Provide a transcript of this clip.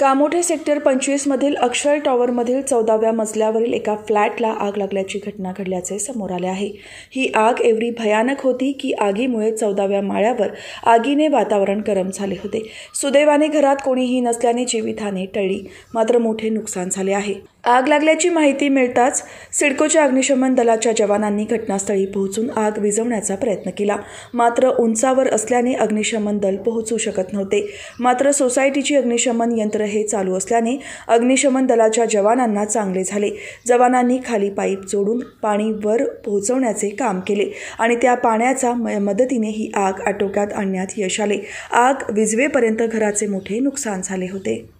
कामोठे sector पंचवीसमधील अक्षय टॉवरमधील चौदाव्या मजल्यावरील एका फ्लॅटला आग लागल्याची घटना घडल्याचे समोर आले आहे ही आग एवढी भयानक होती की आगीमुळे चौदाव्या माळ्यावर आगीने वातावरण गरम झाले होते सुदैवाने घरात कोणीही नसल्याने जीवितहानी टळली मात्र मोठे नुकसान झाले आहे आग लागल्याची माहिती मिळताच सिडकोच्या अग्निशमन दलाच्या जवानांनी घटनास्थळी पोहोचून आग विझवण्याचा प्रयत्न केला मात्र उंचावर असल्याने अग्निशमन दल पोहोचू शकत नव्हते मात्र सोसायटीची अग्निशमन यंत्र हे चालू असल्याने अग्निशमन दलाच्या जवानांना चांगले झाले जवानांनी खाली पाईप जोडून पाणी वर पोहोचवण्याचे काम केले आणि त्या पाण्याचा मदतीने ही आग आटोक्यात आणण्यात यश आले आग विजवेपर्यंत घराचे मोठे नुकसान झाले होते